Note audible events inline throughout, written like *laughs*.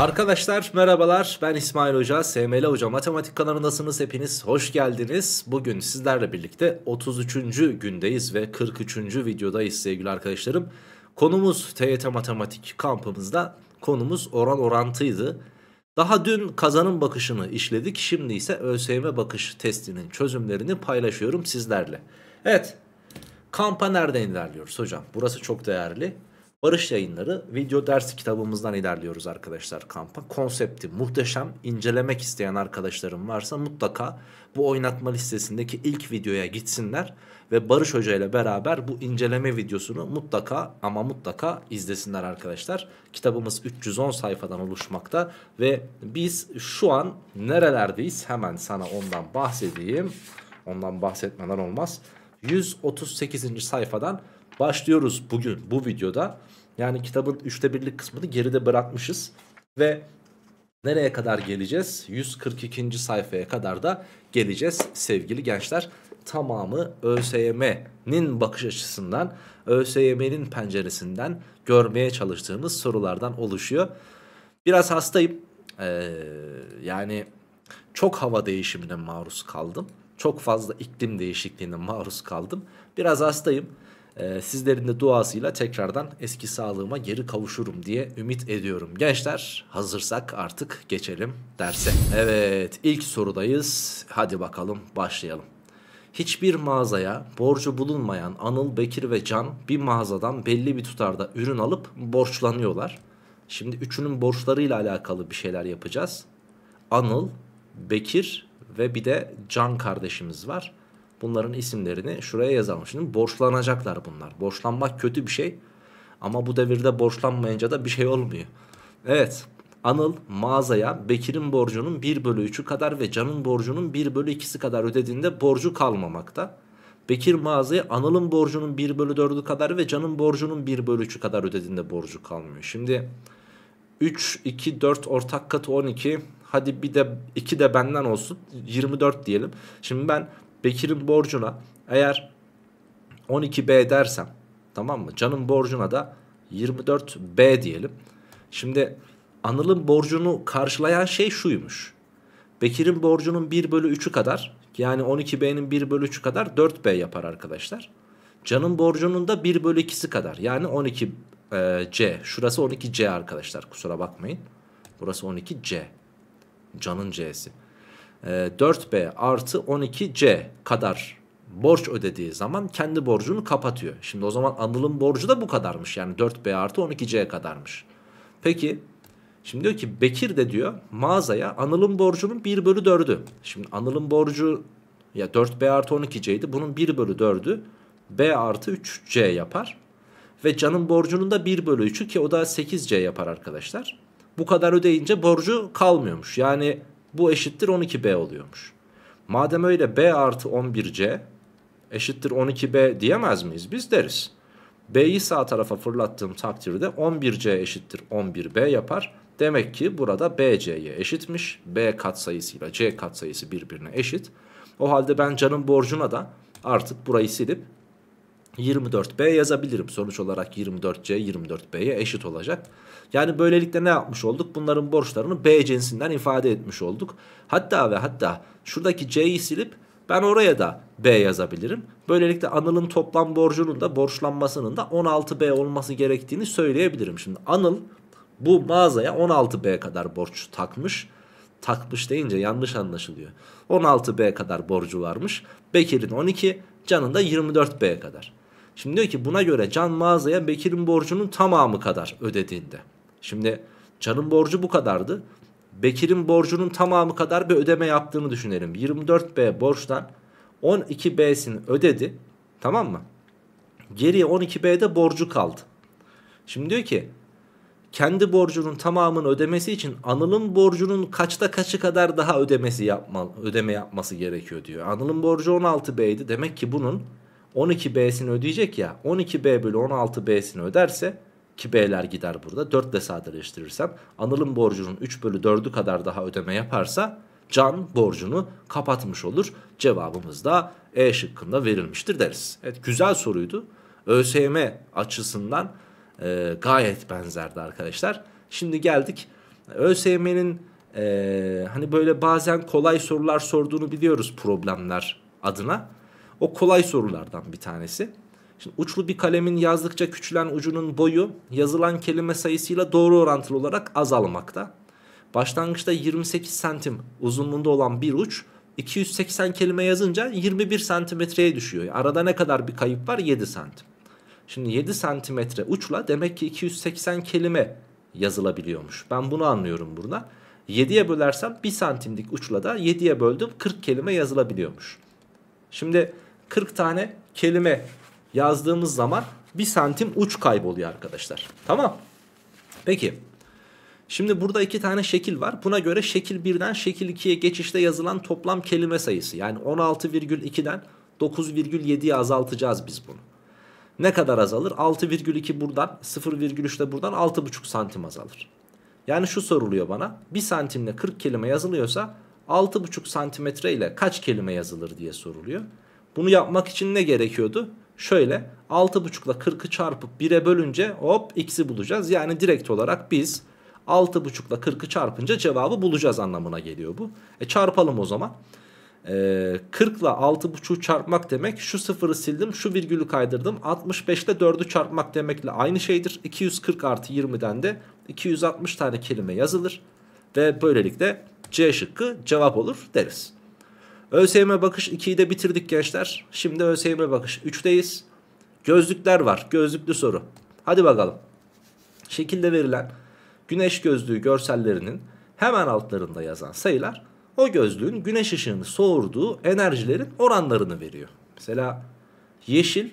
Arkadaşlar merhabalar ben İsmail Hoca, SML Hoca Matematik kanalındasınız hepiniz hoş geldiniz. Bugün sizlerle birlikte 33. gündeyiz ve 43. videodayız sevgili arkadaşlarım. Konumuz TYT Matematik kampımızda konumuz oran orantıydı. Daha dün kazanım bakışını işledik şimdi ise ÖSYM bakış testinin çözümlerini paylaşıyorum sizlerle. Evet kampa nereden ilerliyoruz hocam burası çok değerli. Barış Yayınları video ders kitabımızdan ilerliyoruz arkadaşlar kampa. Konsepti muhteşem. İncelemek isteyen arkadaşlarım varsa mutlaka bu oynatma listesindeki ilk videoya gitsinler ve Barış Hoca ile beraber bu inceleme videosunu mutlaka ama mutlaka izlesinler arkadaşlar. Kitabımız 310 sayfadan oluşmakta ve biz şu an nerelerdeyiz? Hemen sana ondan bahsedeyim. Ondan bahsetmeden olmaz. 138. sayfadan Başlıyoruz bugün bu videoda. Yani kitabın üçte birlik kısmını geride bırakmışız. Ve nereye kadar geleceğiz? 142. sayfaya kadar da geleceğiz sevgili gençler. Tamamı ÖSYM'nin bakış açısından, ÖSYM'nin penceresinden görmeye çalıştığımız sorulardan oluşuyor. Biraz hastayım. Ee, yani çok hava değişimine maruz kaldım. Çok fazla iklim değişikliğine maruz kaldım. Biraz hastayım e, sizlerin de duasıyla tekrardan eski sağlığıma geri kavuşurum diye ümit ediyorum. Gençler hazırsak artık geçelim derse. Evet ilk sorudayız. Hadi bakalım başlayalım. Hiçbir mağazaya borcu bulunmayan Anıl, Bekir ve Can bir mağazadan belli bir tutarda ürün alıp borçlanıyorlar. Şimdi üçünün borçlarıyla alakalı bir şeyler yapacağız. Anıl, Bekir ve bir de Can kardeşimiz var. Bunların isimlerini şuraya yazalım. Şimdi borçlanacaklar bunlar. Borçlanmak kötü bir şey. Ama bu devirde borçlanmayınca da bir şey olmuyor. Evet. Anıl mağazaya Bekir'in borcunun 1 bölü 3'ü kadar ve Can'ın borcunun 1 bölü 2'si kadar ödediğinde borcu kalmamakta. Bekir mağazaya Anıl'ın borcunun 1 bölü 4'ü kadar ve Can'ın borcunun 1 bölü 3'ü kadar ödediğinde borcu kalmıyor. Şimdi 3, 2, 4 ortak katı 12 hadi bir de 2 de benden olsun 24 diyelim. Şimdi ben Bekir'in borcuna eğer 12B dersem tamam mı? Can'ın borcuna da 24B diyelim. Şimdi Anıl'ın borcunu karşılayan şey şuymuş. Bekir'in borcunun 1 bölü 3'ü kadar yani 12B'nin 1 bölü 3'ü kadar 4B yapar arkadaşlar. Can'ın borcunun da 1 bölü 2'si kadar yani 12C. E, Şurası 12C arkadaşlar kusura bakmayın. Burası 12C. Can'ın C'si. 4B ee, artı 12C kadar borç ödediği zaman kendi borcunu kapatıyor. Şimdi o zaman Anıl'ın borcu da bu kadarmış. Yani 4B artı 12C kadarmış. Peki şimdi diyor ki Bekir de diyor mağazaya Anıl'ın borcunun 1 bölü 4'ü. Şimdi Anıl'ın borcu ya 4B artı 12C'ydi. Bunun 1 bölü 4'ü B artı 3C yapar. Ve Can'ın borcunun da 1 bölü 3'ü ki o da 8C yapar arkadaşlar. Bu kadar ödeyince borcu kalmıyormuş. Yani bu eşittir 12B oluyormuş. Madem öyle B artı 11C eşittir 12B diyemez miyiz? Biz deriz. B'yi sağ tarafa fırlattığım takdirde 11C eşittir 11B yapar. Demek ki burada BC'ye eşitmiş. B katsayısıyla C katsayısı birbirine eşit. O halde ben canın borcuna da artık burayı silip 24B yazabilirim. Sonuç olarak 24C 24B'ye eşit olacak. Yani böylelikle ne yapmış olduk? Bunların borçlarını B cinsinden ifade etmiş olduk. Hatta ve hatta şuradaki C'yi silip ben oraya da B yazabilirim. Böylelikle Anıl'ın toplam borcunun da borçlanmasının da 16B olması gerektiğini söyleyebilirim. Şimdi Anıl bu mağazaya 16B kadar borç takmış. Takmış deyince yanlış anlaşılıyor. 16B kadar borcu varmış. Bekir'in 12, Can'ın da 24B kadar. Şimdi diyor ki buna göre Can mağazaya Bekir'in borcunun tamamı kadar ödediğinde Şimdi Can'ın borcu bu kadardı. Bekir'in borcunun tamamı kadar bir ödeme yaptığını düşünelim. 24B borçtan 12B'sini ödedi. Tamam mı? Geriye 12B'de borcu kaldı. Şimdi diyor ki kendi borcunun tamamını ödemesi için Anıl'ın borcunun kaçta kaçı kadar daha ödemesi yapma, ödeme yapması gerekiyor diyor. Anıl'ın borcu 16B'ydi. Demek ki bunun 12B'sini ödeyecek ya. 12B bölü 16B'sini öderse ki B'ler gider burada 4 ile sadeleştirirsem Anıl'ın borcunun 3 bölü 4'ü kadar daha ödeme yaparsa Can borcunu kapatmış olur. Cevabımız da E şıkkında verilmiştir deriz. Evet güzel soruydu. ÖSYM açısından e, gayet benzerdi arkadaşlar. Şimdi geldik ÖSYM'nin e, hani böyle bazen kolay sorular sorduğunu biliyoruz problemler adına. O kolay sorulardan bir tanesi. Şimdi uçlu bir kalemin yazdıkça küçülen ucunun boyu yazılan kelime sayısıyla doğru orantılı olarak azalmakta. Başlangıçta 28 santim uzunluğunda olan bir uç 280 kelime yazınca 21 santimetreye düşüyor. Arada ne kadar bir kayıp var? 7 santim. Şimdi 7 santimetre uçla demek ki 280 kelime yazılabiliyormuş. Ben bunu anlıyorum burada. 7'ye bölersem 1 santimlik uçla da 7'ye böldüm 40 kelime yazılabiliyormuş. Şimdi 40 tane kelime yazdığımız zaman 1 santim uç kayboluyor arkadaşlar. Tamam. Peki. Şimdi burada iki tane şekil var. Buna göre şekil 1'den şekil 2'ye geçişte yazılan toplam kelime sayısı. Yani 16,2'den 9,7'ye azaltacağız biz bunu. Ne kadar azalır? 6,2 buradan 0,3 de buradan 6,5 santim azalır. Yani şu soruluyor bana. 1 santimle 40 kelime yazılıyorsa 6,5 santimetre ile kaç kelime yazılır diye soruluyor. Bunu yapmak için ne gerekiyordu? Şöyle 6,5 ile 40'ı çarpıp 1'e bölünce hop x'i bulacağız. Yani direkt olarak biz 6,5 ile 40'ı çarpınca cevabı bulacağız anlamına geliyor bu. E çarpalım o zaman. Ee, 40 ile 6,5'u çarpmak demek şu sıfırı sildim şu virgülü kaydırdım 65 ile 4'ü çarpmak demekle aynı şeydir 240 artı 20'den de 260 tane kelime yazılır ve böylelikle C şıkkı cevap olur deriz. ÖSYM bakış 2'yi de bitirdik gençler. Şimdi ÖSYM bakış 3'teyiz. Gözlükler var. Gözlüklü soru. Hadi bakalım. Şekilde verilen güneş gözlüğü görsellerinin hemen altlarında yazan sayılar o gözlüğün güneş ışığını soğurduğu enerjilerin oranlarını veriyor. Mesela yeşil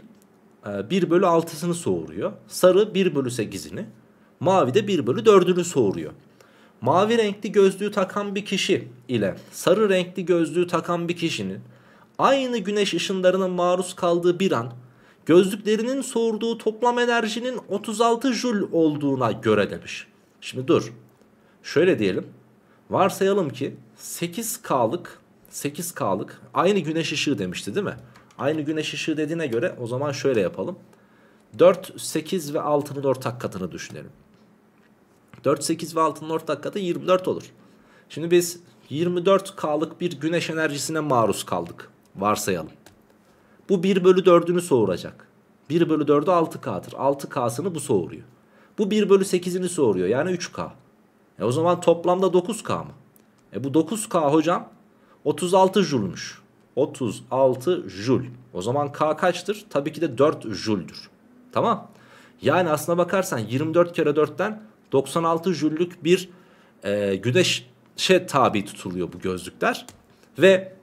1 e, bölü 6'sını soğuruyor. Sarı 1 bölü 8'ini. Mavi de 1 bölü 4'ünü soğuruyor mavi renkli gözlüğü takan bir kişi ile sarı renkli gözlüğü takan bir kişinin aynı güneş ışınlarına maruz kaldığı bir an gözlüklerinin soğurduğu toplam enerjinin 36 jül olduğuna göre demiş. Şimdi dur. Şöyle diyelim. Varsayalım ki 8K'lık 8K'lık aynı güneş ışığı demişti değil mi? Aynı güneş ışığı dediğine göre o zaman şöyle yapalım. 4, 8 ve 6'nın ortak katını düşünelim. 4, 8 ve 6'nın ortak katı 24 olur. Şimdi biz 24K'lık bir güneş enerjisine maruz kaldık. Varsayalım. Bu 1 bölü 4'ünü soğuracak. 1 bölü 4'ü 6K'dır. 6K'sını bu soğuruyor. Bu 1 bölü 8'ini soğuruyor. Yani 3K. E o zaman toplamda 9K mı? E bu 9K hocam 36 Joul'muş. 36 Joule. O zaman K kaçtır? Tabii ki de 4 Joule'dür. Tamam. Yani aslına bakarsan 24 kere 4'ten 96 jüllük bir e, güneşe tabi tutuluyor bu gözlükler. Ve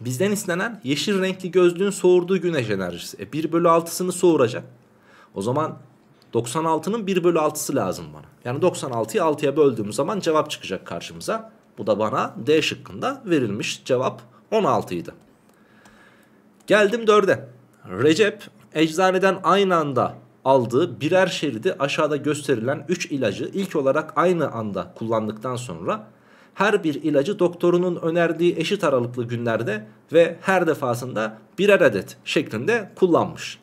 bizden istenen yeşil renkli gözlüğün soğurduğu güneş enerjisi. E 1 bölü 6'sını soğuracak. O zaman 96'nın 1 bölü 6'sı lazım bana. Yani 96'yı 6'ya böldüğüm zaman cevap çıkacak karşımıza. Bu da bana D şıkkında verilmiş cevap 16 idi. Geldim 4'e. Recep eczaneden aynı anda aldığı birer şeridi aşağıda gösterilen 3 ilacı ilk olarak aynı anda kullandıktan sonra her bir ilacı doktorunun önerdiği eşit aralıklı günlerde ve her defasında birer adet şeklinde kullanmış.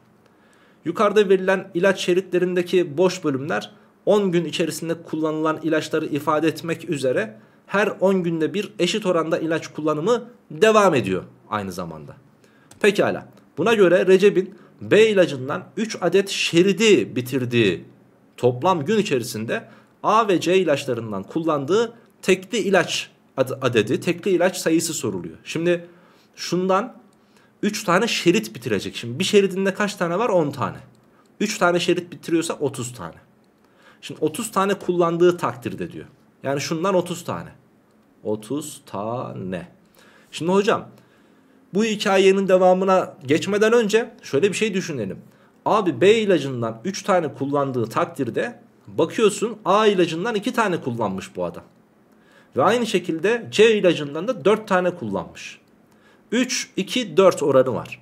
Yukarıda verilen ilaç şeritlerindeki boş bölümler 10 gün içerisinde kullanılan ilaçları ifade etmek üzere her 10 günde bir eşit oranda ilaç kullanımı devam ediyor aynı zamanda. Pekala buna göre Recep'in B ilacından 3 adet şeridi bitirdiği toplam gün içerisinde A ve C ilaçlarından kullandığı tekli ilaç adedi, tekli ilaç sayısı soruluyor. Şimdi şundan 3 tane şerit bitirecek. Şimdi bir şeridinde kaç tane var? 10 tane. 3 tane şerit bitiriyorsa 30 tane. Şimdi 30 tane kullandığı takdirde diyor. Yani şundan 30 tane. 30 tane. Şimdi hocam bu hikayenin devamına geçmeden önce şöyle bir şey düşünelim. Abi B ilacından 3 tane kullandığı takdirde bakıyorsun A ilacından 2 tane kullanmış bu adam. Ve aynı şekilde C ilacından da 4 tane kullanmış. 3, 2, 4 oranı var.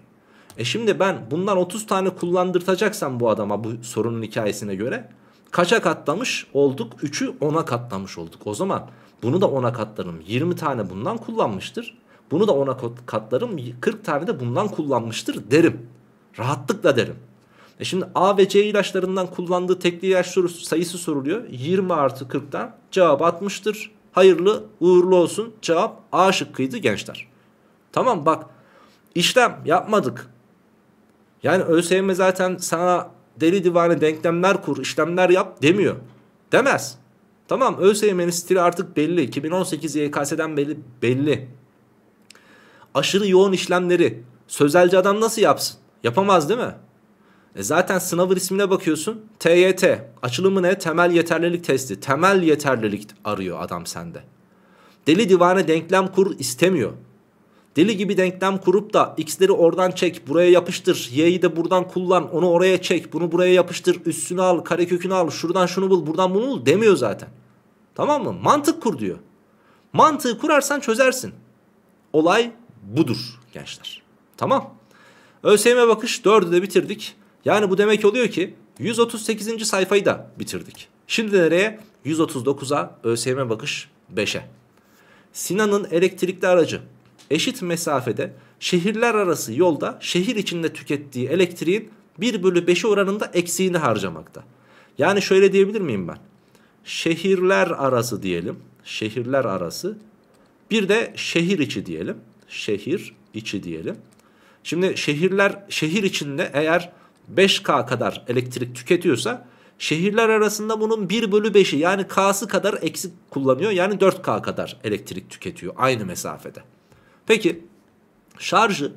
E şimdi ben bundan 30 tane kullandırtacaksam bu adama bu sorunun hikayesine göre kaça katlamış olduk? 3'ü 10'a katlamış olduk. O zaman bunu da 10'a katlarım. 20 tane bundan kullanmıştır. Bunu da ona katlarım 40 tane de bundan kullanmıştır derim. Rahatlıkla derim. E şimdi A ve C ilaçlarından kullandığı tekli ilaç sorusu, sayısı soruluyor. 20 artı 40'tan cevap 60'tır. Hayırlı uğurlu olsun cevap A şıkkıydı gençler. Tamam bak işlem yapmadık. Yani ÖSYM zaten sana deli divane denklemler kur işlemler yap demiyor. Demez. Tamam ÖSYM'nin stili artık belli. 2018 YKS'den belli. belli aşırı yoğun işlemleri sözelci adam nasıl yapsın? Yapamaz değil mi? E zaten sınavın ismine bakıyorsun. TYT. Açılımı ne? Temel yeterlilik testi. Temel yeterlilik arıyor adam sende. Deli divane denklem kur istemiyor. Deli gibi denklem kurup da x'leri oradan çek, buraya yapıştır, y'yi de buradan kullan, onu oraya çek, bunu buraya yapıştır, üstünü al, karekökünü al, şuradan şunu bul, buradan bunu bul demiyor zaten. Tamam mı? Mantık kur diyor. Mantığı kurarsan çözersin. Olay budur gençler. Tamam. ÖSYM bakış 4'ü de bitirdik. Yani bu demek oluyor ki 138. sayfayı da bitirdik. Şimdi nereye? 139'a ÖSYM bakış 5'e. Sinan'ın elektrikli aracı eşit mesafede şehirler arası yolda şehir içinde tükettiği elektriğin 1 bölü 5'e oranında eksiğini harcamakta. Yani şöyle diyebilir miyim ben? Şehirler arası diyelim. Şehirler arası. Bir de şehir içi diyelim şehir içi diyelim. Şimdi şehirler şehir içinde eğer 5K kadar elektrik tüketiyorsa şehirler arasında bunun 1 bölü 5'i yani K'sı kadar eksik kullanıyor. Yani 4K kadar elektrik tüketiyor aynı mesafede. Peki şarjı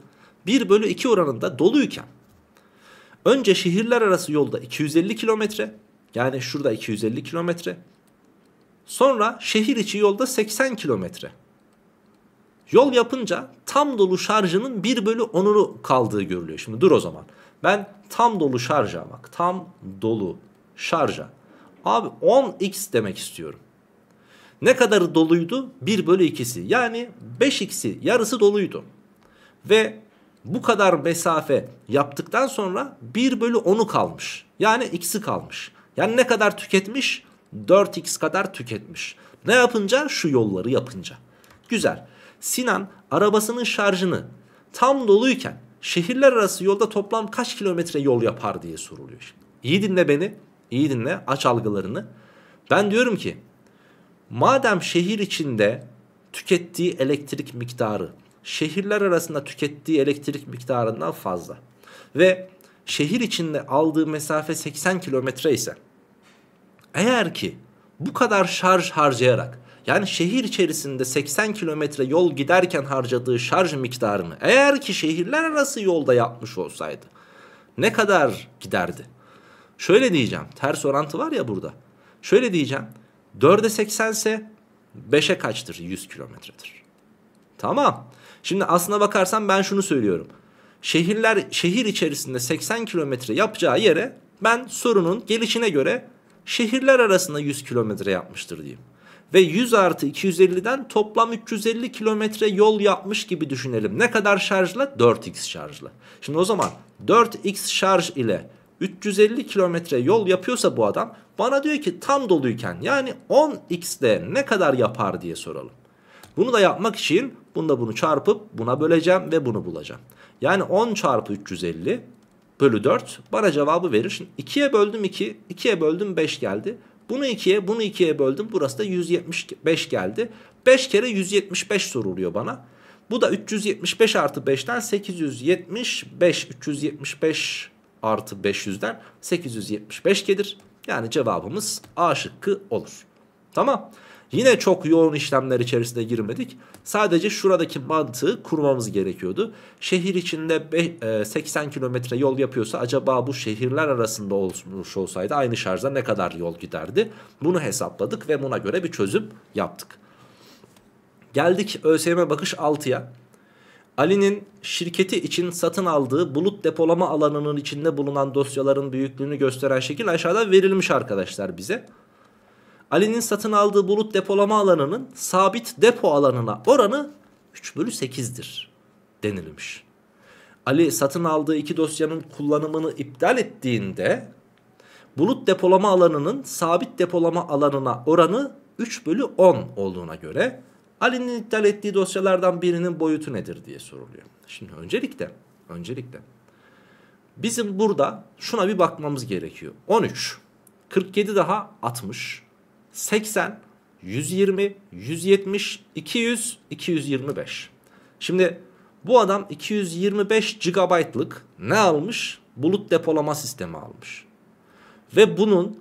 1 bölü 2 oranında doluyken önce şehirler arası yolda 250 kilometre yani şurada 250 kilometre sonra şehir içi yolda 80 kilometre Yol yapınca tam dolu şarjının 1 bölü 10'unu kaldığı görülüyor. Şimdi dur o zaman. Ben tam dolu şarja bak. Tam dolu şarja. Abi 10x demek istiyorum. Ne kadar doluydu? 1 bölü 2'si. Yani 5x'i yarısı doluydu. Ve bu kadar mesafe yaptıktan sonra 1 bölü 10'u kalmış. Yani x'i kalmış. Yani ne kadar tüketmiş? 4x kadar tüketmiş. Ne yapınca? Şu yolları yapınca. Güzel. Sinan arabasının şarjını tam doluyken şehirler arası yolda toplam kaç kilometre yol yapar diye soruluyor. Şimdi. İyi dinle beni, iyi dinle aç algılarını. Ben diyorum ki madem şehir içinde tükettiği elektrik miktarı şehirler arasında tükettiği elektrik miktarından fazla ve şehir içinde aldığı mesafe 80 kilometre ise eğer ki bu kadar şarj harcayarak yani şehir içerisinde 80 kilometre yol giderken harcadığı şarj miktarını eğer ki şehirler arası yolda yapmış olsaydı ne kadar giderdi? Şöyle diyeceğim ters orantı var ya burada. Şöyle diyeceğim 4'e 80 ise 5'e kaçtır 100 kilometredir. Tamam. Şimdi aslına bakarsan ben şunu söylüyorum. Şehirler şehir içerisinde 80 kilometre yapacağı yere ben sorunun gelişine göre şehirler arasında 100 kilometre yapmıştır diyeyim ve 100 artı 250'den toplam 350 kilometre yol yapmış gibi düşünelim. Ne kadar şarjla? 4x şarjla. Şimdi o zaman 4x şarj ile 350 kilometre yol yapıyorsa bu adam bana diyor ki tam doluyken yani 10x'de ne kadar yapar diye soralım. Bunu da yapmak için bunu da bunu çarpıp buna böleceğim ve bunu bulacağım. Yani 10 çarpı 350 bölü 4 bana cevabı verir. Şimdi 2'ye böldüm 2, 2'ye böldüm 5 geldi. Bunu ikiye, bunu ikiye böldüm. Burası da 175 geldi. 5 kere 175 soruluyor bana. Bu da 375 artı 5'ten 875. 375 artı 500'den 875 gelir. Yani cevabımız A şıkkı olur. Tamam. Yine çok yoğun işlemler içerisinde girmedik. Sadece şuradaki mantığı kurmamız gerekiyordu. Şehir içinde 80 e, kilometre yol yapıyorsa acaba bu şehirler arasında olmuş olsaydı aynı şarja ne kadar yol giderdi? Bunu hesapladık ve buna göre bir çözüm yaptık. Geldik ÖSYM bakış 6'ya. Ali'nin şirketi için satın aldığı bulut depolama alanının içinde bulunan dosyaların büyüklüğünü gösteren şekil aşağıda verilmiş arkadaşlar bize. Ali'nin satın aldığı bulut depolama alanının sabit depo alanına oranı 3 bölü 8'dir denilmiş. Ali satın aldığı iki dosyanın kullanımını iptal ettiğinde bulut depolama alanının sabit depolama alanına oranı 3 bölü 10 olduğuna göre Ali'nin iptal ettiği dosyalardan birinin boyutu nedir diye soruluyor. Şimdi öncelikle, öncelikle bizim burada şuna bir bakmamız gerekiyor. 13, 47 daha 60, 80, 120, 170, 200, 225. Şimdi bu adam 225 GB'lık ne almış? Bulut depolama sistemi almış. Ve bunun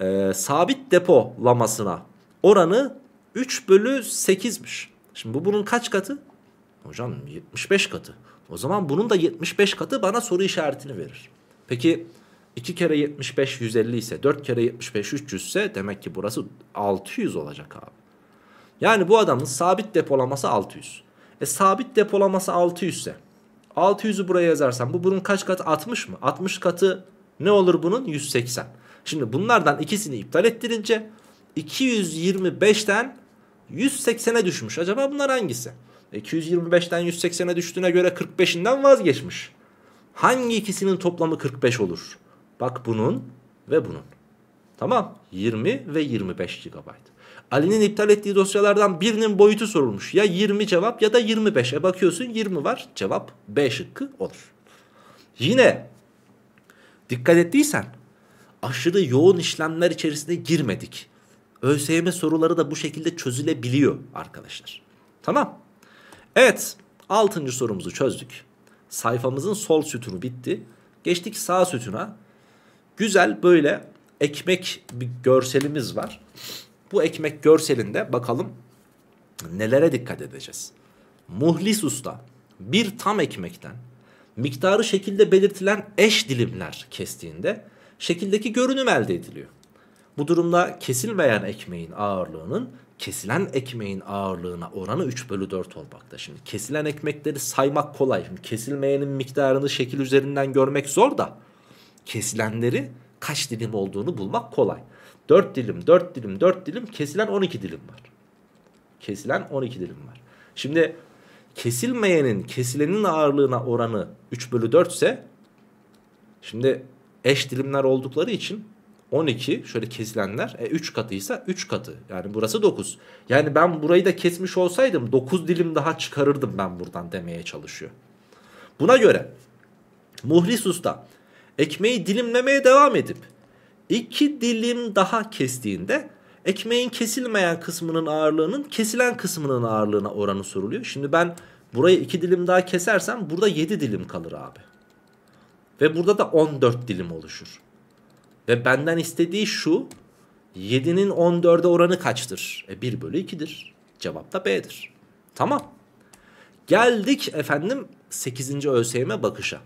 e, sabit depolamasına oranı 3 bölü 8'miş. Şimdi bu bunun kaç katı? Hocam 75 katı. O zaman bunun da 75 katı bana soru işaretini verir. Peki 2 kere 75 150 ise 4 kere 75 300 ise demek ki burası 600 olacak abi. Yani bu adamın sabit depolaması 600. E sabit depolaması 600 ise 600'ü buraya yazarsam bu bunun kaç katı 60 mı? 60 katı ne olur bunun? 180. Şimdi bunlardan ikisini iptal ettirince 225'ten 180'e düşmüş. Acaba bunlar hangisi? 225'ten e, 180'e düştüğüne göre 45'inden vazgeçmiş. Hangi ikisinin toplamı 45 olur? Bak bunun ve bunun. Tamam 20 ve 25 GB. Ali'nin iptal ettiği dosyalardan birinin boyutu sorulmuş. Ya 20 cevap ya da 25'e bakıyorsun 20 var cevap B şıkkı olur. Yine dikkat ettiysen aşırı yoğun işlemler içerisine girmedik. ÖSYM soruları da bu şekilde çözülebiliyor arkadaşlar. Tamam. Evet 6. sorumuzu çözdük. Sayfamızın sol sütunu bitti. Geçtik sağ sütuna. Güzel böyle ekmek bir görselimiz var. Bu ekmek görselinde bakalım nelere dikkat edeceğiz. Muhlis usta bir tam ekmekten miktarı şekilde belirtilen eş dilimler kestiğinde şekildeki görünüm elde ediliyor. Bu durumda kesilmeyen ekmeğin ağırlığının kesilen ekmeğin ağırlığına oranı 3 bölü 4 olmakta. Şimdi kesilen ekmekleri saymak kolay. Şimdi kesilmeyenin miktarını şekil üzerinden görmek zor da kesilenleri kaç dilim olduğunu bulmak kolay. 4 dilim, 4 dilim, 4 dilim kesilen 12 dilim var. Kesilen 12 dilim var. Şimdi kesilmeyenin kesilenin ağırlığına oranı 3 bölü 4 ise şimdi eş dilimler oldukları için 12 şöyle kesilenler e, 3 katıysa 3 katı yani burası 9. Yani ben burayı da kesmiş olsaydım 9 dilim daha çıkarırdım ben buradan demeye çalışıyor. Buna göre Muhlis Usta ekmeği dilimlemeye devam edip iki dilim daha kestiğinde ekmeğin kesilmeyen kısmının ağırlığının kesilen kısmının ağırlığına oranı soruluyor. Şimdi ben burayı iki dilim daha kesersem burada yedi dilim kalır abi. Ve burada da on dört dilim oluşur. Ve benden istediği şu 7'nin 14'e oranı kaçtır? E 1 bölü 2'dir. Cevap da B'dir. Tamam. Geldik efendim 8. ÖSYM bakışa.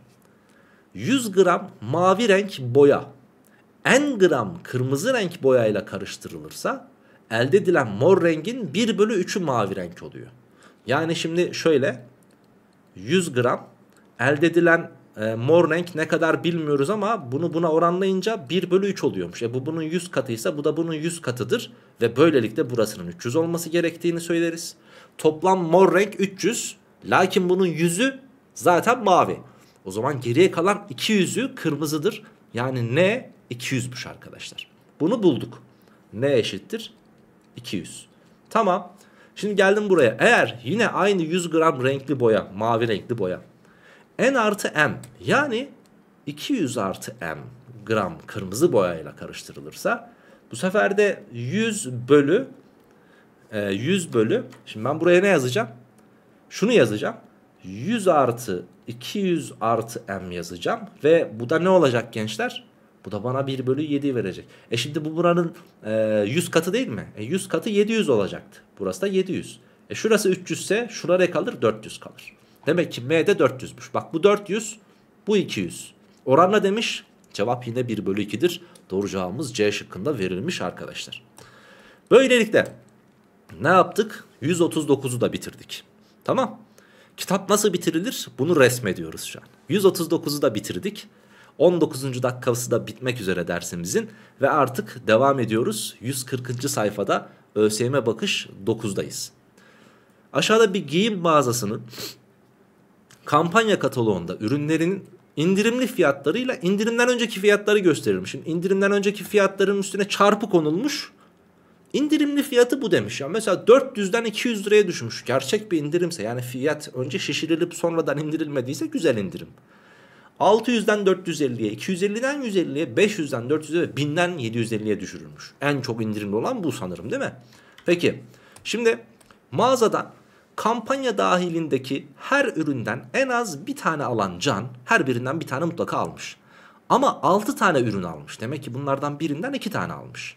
100 gram mavi renk boya n gram kırmızı renk boyayla karıştırılırsa elde edilen mor rengin 1 bölü 3'ü mavi renk oluyor. Yani şimdi şöyle 100 gram elde edilen e, mor renk ne kadar bilmiyoruz ama bunu buna oranlayınca 1 bölü 3 oluyormuş. E bu bunun 100 katıysa bu da bunun 100 katıdır ve böylelikle burasının 300 olması gerektiğini söyleriz. Toplam mor renk 300 lakin bunun 100'ü zaten mavi. O zaman geriye kalan 200'ü kırmızıdır. Yani N 200'müş arkadaşlar. Bunu bulduk. N eşittir 200. Tamam. Şimdi geldim buraya. Eğer yine aynı 100 gram renkli boya, mavi renkli boya. N artı M yani 200 artı M gram kırmızı boyayla karıştırılırsa bu sefer de 100 bölü 100 e, bölü. Şimdi ben buraya ne yazacağım? Şunu yazacağım. 100 artı 200 artı m yazacağım. Ve bu da ne olacak gençler? Bu da bana 1 bölü 7 verecek. E şimdi bu buranın e, 100 katı değil mi? E 100 katı 700 olacaktı. Burası da 700. E şurası 300 ise şuraya kalır 400 kalır. Demek ki M'de 400'müş. Bak bu 400 bu 200. Oranla demiş cevap yine 1 bölü 2'dir. Doğru cevabımız C şıkkında verilmiş arkadaşlar. Böylelikle ne yaptık? 139'u da bitirdik. Tamam. Kitap nasıl bitirilir? Bunu resmediyoruz şu an. 139'u da bitirdik. 19. dakikası da bitmek üzere dersimizin ve artık devam ediyoruz. 140. sayfada ÖSYM bakış 9'dayız. Aşağıda bir giyim mağazasının kampanya kataloğunda ürünlerin indirimli fiyatlarıyla indirimden önceki fiyatları gösterilmiş. Şimdi indirimden önceki fiyatların üstüne çarpı konulmuş İndirimli fiyatı bu demiş ya. Mesela 400'den 200 liraya düşmüş. Gerçek bir indirimse yani fiyat önce şişirilip sonradan indirilmediyse güzel indirim. 600'den 450'ye, 250'den 150'ye, 500'den 400'e ve 1000'den 750'ye düşürülmüş. En çok indirimli olan bu sanırım değil mi? Peki şimdi mağazadan kampanya dahilindeki her üründen en az bir tane alan Can her birinden bir tane mutlaka almış. Ama 6 tane ürün almış. Demek ki bunlardan birinden 2 tane almış.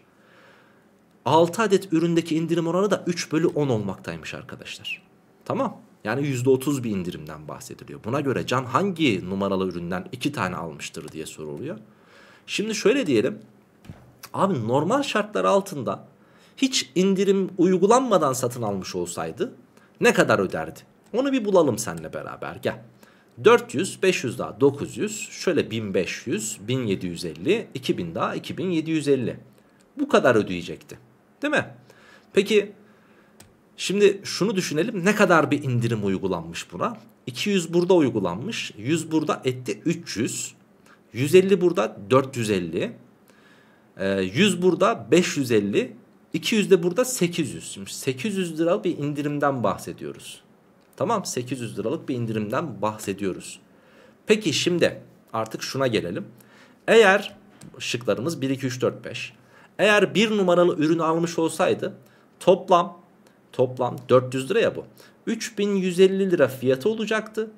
6 adet üründeki indirim oranı da 3 bölü 10 olmaktaymış arkadaşlar. Tamam. Yani %30 bir indirimden bahsediliyor. Buna göre Can hangi numaralı üründen 2 tane almıştır diye soruluyor. Şimdi şöyle diyelim. Abi normal şartlar altında hiç indirim uygulanmadan satın almış olsaydı ne kadar öderdi? Onu bir bulalım seninle beraber gel. 400, 500 daha 900, şöyle 1500, 1750, 2000 daha 2750. Bu kadar ödeyecekti. Değil mi? Peki şimdi şunu düşünelim. Ne kadar bir indirim uygulanmış buna? 200 burada uygulanmış. 100 burada etti 300. 150 burada 450. 100 ee, burada 550. 200 de burada 800. Şimdi 800 liralık bir indirimden bahsediyoruz. Tamam 800 liralık bir indirimden bahsediyoruz. Peki şimdi artık şuna gelelim. Eğer şıklarımız 1, 2, 3, 4, 5. Eğer bir numaralı ürünü almış olsaydı toplam toplam 400 lira ya bu. 3150 lira fiyatı olacaktı.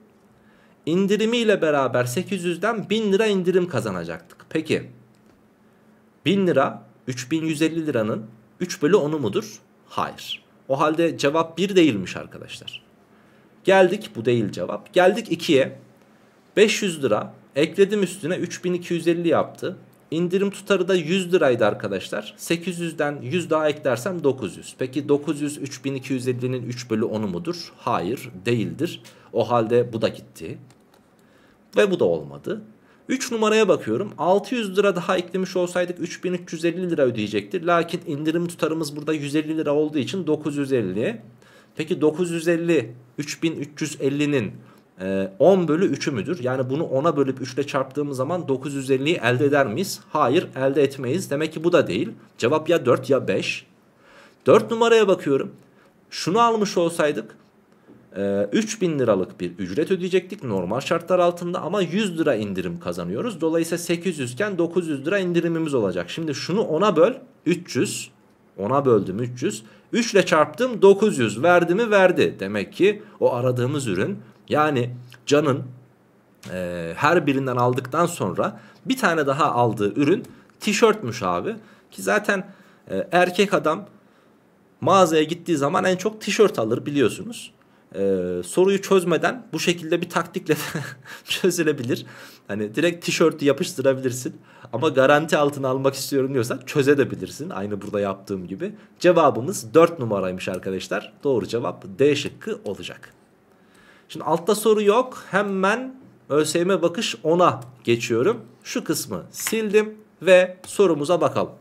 İndirimiyle beraber 800'den 1000 lira indirim kazanacaktık. Peki 1000 lira 3150 liranın 3 bölü 10'u mudur? Hayır. O halde cevap 1 değilmiş arkadaşlar. Geldik bu değil cevap. Geldik 2'ye. 500 lira ekledim üstüne 3250 yaptı. İndirim tutarı da 100 liraydı arkadaşlar. 800'den 100 daha eklersem 900. Peki 900 3250'nin 3 bölü 10'u mudur? Hayır değildir. O halde bu da gitti. Ve bu da olmadı. 3 numaraya bakıyorum. 600 lira daha eklemiş olsaydık 3350 lira ödeyecektir. Lakin indirim tutarımız burada 150 lira olduğu için 950. Peki 950 3350'nin 10 ee, bölü 3'ü müdür? Yani bunu 10'a bölüp 3 ile çarptığımız zaman 950'yi elde eder miyiz? Hayır elde etmeyiz. Demek ki bu da değil. Cevap ya 4 ya 5. 4 numaraya bakıyorum. Şunu almış olsaydık e, 3000 liralık bir ücret ödeyecektik normal şartlar altında ama 100 lira indirim kazanıyoruz. Dolayısıyla 800 iken 900 lira indirimimiz olacak. Şimdi şunu 10'a böl 300. 10'a böldüm 300. 3 ile çarptım 900 verdi mi verdi. Demek ki o aradığımız ürün yani Can'ın e, her birinden aldıktan sonra bir tane daha aldığı ürün tişörtmüş abi. Ki zaten e, erkek adam mağazaya gittiği zaman en çok tişört alır biliyorsunuz. Ee, soruyu çözmeden bu şekilde bir taktikle *laughs* çözülebilir. Hani direkt tişörtü yapıştırabilirsin ama garanti altına almak istiyorum diyorsan çözebilirsin. Aynı burada yaptığım gibi. Cevabımız 4 numaraymış arkadaşlar. Doğru cevap D şıkkı olacak. Şimdi altta soru yok. Hemen ÖSYM bakış 10'a geçiyorum. Şu kısmı sildim ve sorumuza bakalım.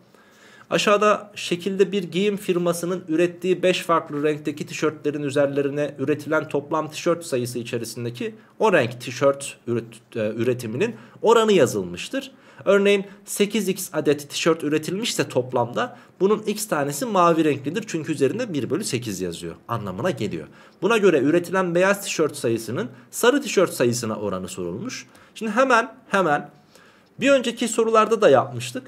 Aşağıda şekilde bir giyim firmasının ürettiği 5 farklı renkteki tişörtlerin üzerlerine üretilen toplam tişört sayısı içerisindeki o renk tişört e, üretiminin oranı yazılmıştır. Örneğin 8x adet tişört üretilmişse toplamda bunun x tanesi mavi renklidir. Çünkü üzerinde 1 bölü 8 yazıyor anlamına geliyor. Buna göre üretilen beyaz tişört sayısının sarı tişört sayısına oranı sorulmuş. Şimdi hemen hemen bir önceki sorularda da yapmıştık.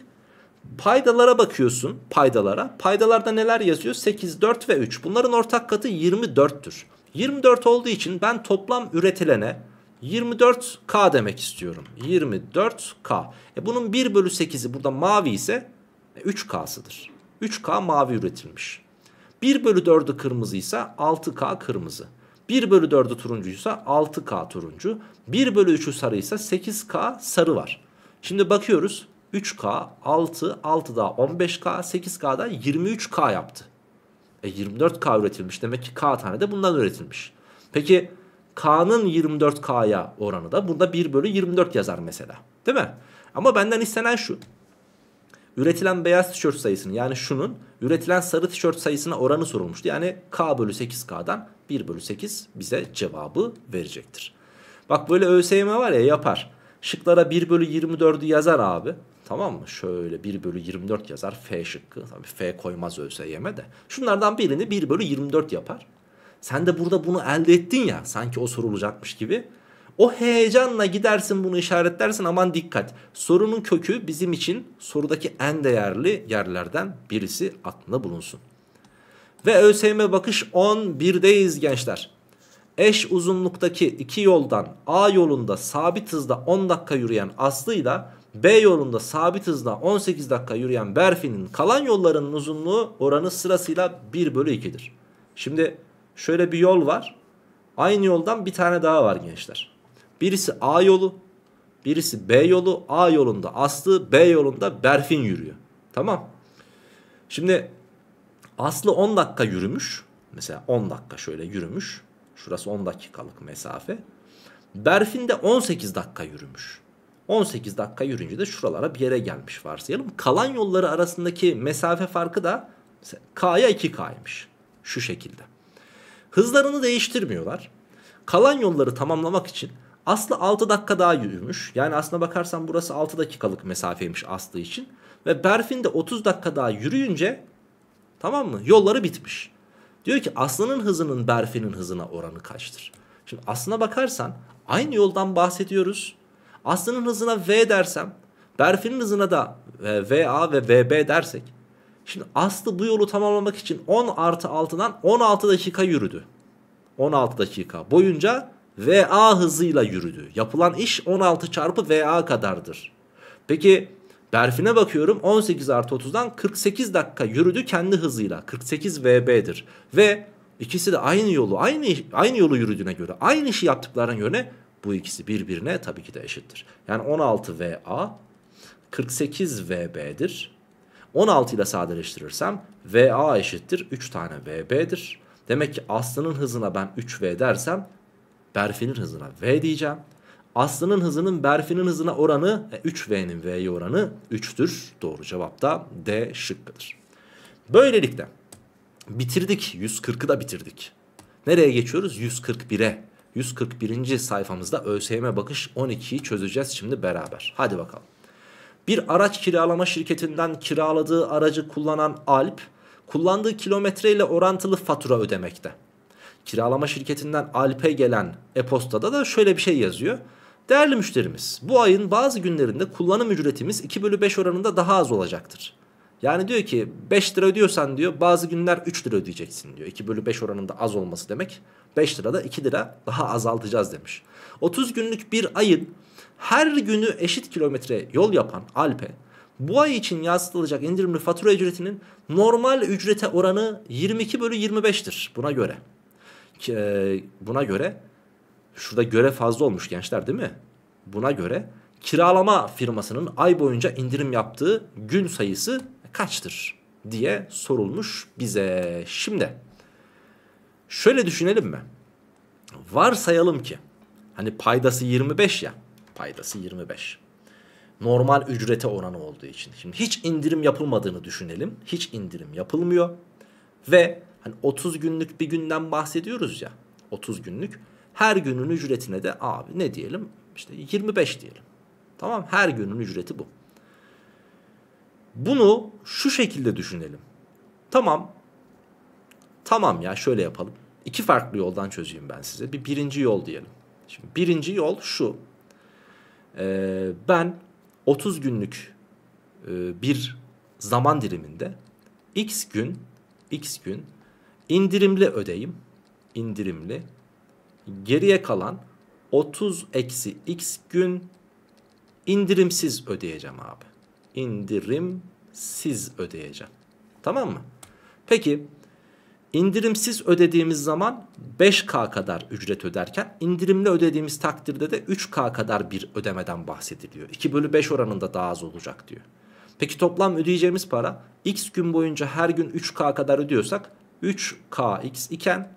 Paydalara bakıyorsun paydalara. Paydalarda neler yazıyor? 8, 4 ve 3. Bunların ortak katı 24'tür. 24 olduğu için ben toplam üretilene 24K demek istiyorum. 24K. E bunun 1 bölü 8'i burada mavi ise 3K'sıdır. E, 3K mavi üretilmiş. 1 bölü 4'ü kırmızıysa 6K kırmızı. 1 bölü 4'ü turuncuysa 6K turuncu. 1 bölü 3'ü sarıysa 8K sarı var. Şimdi bakıyoruz 3K 6 6 daha 15K 8K'dan 23K yaptı. E 24K üretilmiş demek ki K tane de bundan üretilmiş. Peki K'nın 24K'ya oranı da burada 1 bölü 24 yazar mesela. Değil mi? Ama benden istenen şu. Üretilen beyaz tişört sayısını yani şunun üretilen sarı tişört sayısına oranı sorulmuştu. Yani K bölü 8K'dan 1 bölü 8 bize cevabı verecektir. Bak böyle ÖSYM var ya yapar. Şıklara 1 bölü 24'ü yazar abi. Tamam mı? Şöyle 1 bölü 24 yazar F şıkkı. Tabii F koymaz ÖSYM de. Şunlardan birini 1 bölü 24 yapar. Sen de burada bunu elde ettin ya sanki o sorulacakmış gibi. O heyecanla gidersin bunu işaretlersin aman dikkat. Sorunun kökü bizim için sorudaki en değerli yerlerden birisi aklında bulunsun. Ve ÖSYM bakış 11'deyiz gençler. Eş uzunluktaki iki yoldan A yolunda sabit hızda 10 dakika yürüyen Aslı ile B yolunda sabit hızla 18 dakika yürüyen Berfin'in kalan yollarının uzunluğu oranı sırasıyla 1 bölü 2'dir. Şimdi Şöyle bir yol var. Aynı yoldan bir tane daha var gençler. Birisi A yolu, birisi B yolu. A yolunda Aslı, B yolunda Berfin yürüyor. Tamam. Şimdi Aslı 10 dakika yürümüş. Mesela 10 dakika şöyle yürümüş. Şurası 10 dakikalık mesafe. Berfin de 18 dakika yürümüş. 18 dakika yürünce de şuralara bir yere gelmiş varsayalım. Kalan yolları arasındaki mesafe farkı da K'ya 2K'ymış. Şu şekilde. Hızlarını değiştirmiyorlar. Kalan yolları tamamlamak için Aslı 6 dakika daha yürümüş. Yani aslına bakarsan burası 6 dakikalık mesafeymiş Aslı için. Ve Berfin de 30 dakika daha yürüyünce tamam mı yolları bitmiş. Diyor ki Aslı'nın hızının Berfin'in hızına oranı kaçtır? Şimdi aslına bakarsan aynı yoldan bahsediyoruz. Aslı'nın hızına V dersem Berfin'in hızına da VA ve VB dersek Şimdi Aslı bu yolu tamamlamak için 10 artı 6'dan 16 dakika yürüdü. 16 dakika boyunca VA hızıyla yürüdü. Yapılan iş 16 çarpı VA kadardır. Peki Berfin'e bakıyorum 18 artı 30'dan 48 dakika yürüdü kendi hızıyla. 48 VB'dir. Ve ikisi de aynı yolu aynı aynı yolu yürüdüğüne göre aynı işi yaptıklarına göre bu ikisi birbirine tabii ki de eşittir. Yani 16 VA 48 VB'dir. 16 ile sadeleştirirsem VA eşittir 3 tane VB'dir. Demek ki Aslı'nın hızına ben 3V dersem Berfi'nin hızına V diyeceğim. Aslı'nın hızının Berfi'nin hızına oranı 3V'nin e, V'ye oranı 3'tür. Doğru cevap da D şıkkıdır. Böylelikle bitirdik 140'ı da bitirdik. Nereye geçiyoruz? 141'e. 141. sayfamızda ÖSYM bakış 12'yi çözeceğiz şimdi beraber. Hadi bakalım. Bir araç kiralama şirketinden kiraladığı aracı kullanan Alp kullandığı kilometreyle orantılı fatura ödemekte. Kiralama şirketinden Alp'e gelen e-postada da şöyle bir şey yazıyor. Değerli müşterimiz bu ayın bazı günlerinde kullanım ücretimiz 2 bölü 5 oranında daha az olacaktır. Yani diyor ki 5 lira ödüyorsan diyor bazı günler 3 lira ödeyeceksin diyor. 2 bölü 5 oranında az olması demek. 5 lirada 2 lira daha azaltacağız demiş. 30 günlük bir ayın her günü eşit kilometre yol yapan Alpe bu ay için yansıtılacak indirimli fatura ücretinin normal ücrete oranı 22 bölü 25'tir buna göre. E, buna göre şurada göre fazla olmuş gençler değil mi? Buna göre kiralama firmasının ay boyunca indirim yaptığı gün sayısı kaçtır diye sorulmuş bize. Şimdi şöyle düşünelim mi? Varsayalım ki hani paydası 25 ya paydası 25. Normal ücrete oranı olduğu için. Şimdi hiç indirim yapılmadığını düşünelim. Hiç indirim yapılmıyor. Ve hani 30 günlük bir günden bahsediyoruz ya. 30 günlük. Her günün ücretine de abi ne diyelim? İşte 25 diyelim. Tamam her günün ücreti bu. Bunu şu şekilde düşünelim. Tamam. Tamam ya şöyle yapalım. İki farklı yoldan çözeyim ben size. Bir birinci yol diyelim. Şimdi birinci yol şu e, ben 30 günlük e, bir zaman diliminde x gün x gün indirimli ödeyim indirimli geriye kalan 30 eksi x gün indirimsiz ödeyeceğim abi indirimsiz ödeyeceğim tamam mı peki İndirimsiz ödediğimiz zaman 5K kadar ücret öderken indirimli ödediğimiz takdirde de 3K kadar bir ödemeden bahsediliyor. 2 bölü 5 oranında daha az olacak diyor. Peki toplam ödeyeceğimiz para x gün boyunca her gün 3K kadar ödüyorsak 3KX iken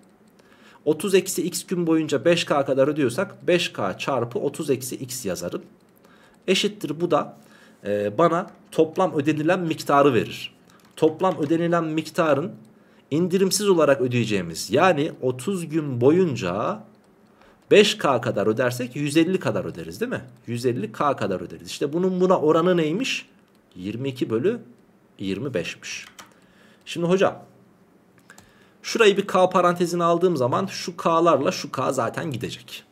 30 eksi x gün boyunca 5K kadar ödüyorsak 5K çarpı 30 eksi x yazarım. Eşittir bu da e, bana toplam ödenilen miktarı verir. Toplam ödenilen miktarın indirimsiz olarak ödeyeceğimiz yani 30 gün boyunca 5K kadar ödersek 150 kadar öderiz değil mi? 150K kadar öderiz. İşte bunun buna oranı neymiş? 22 bölü 25'miş. Şimdi hocam şurayı bir K parantezine aldığım zaman şu K'larla şu K zaten gidecek.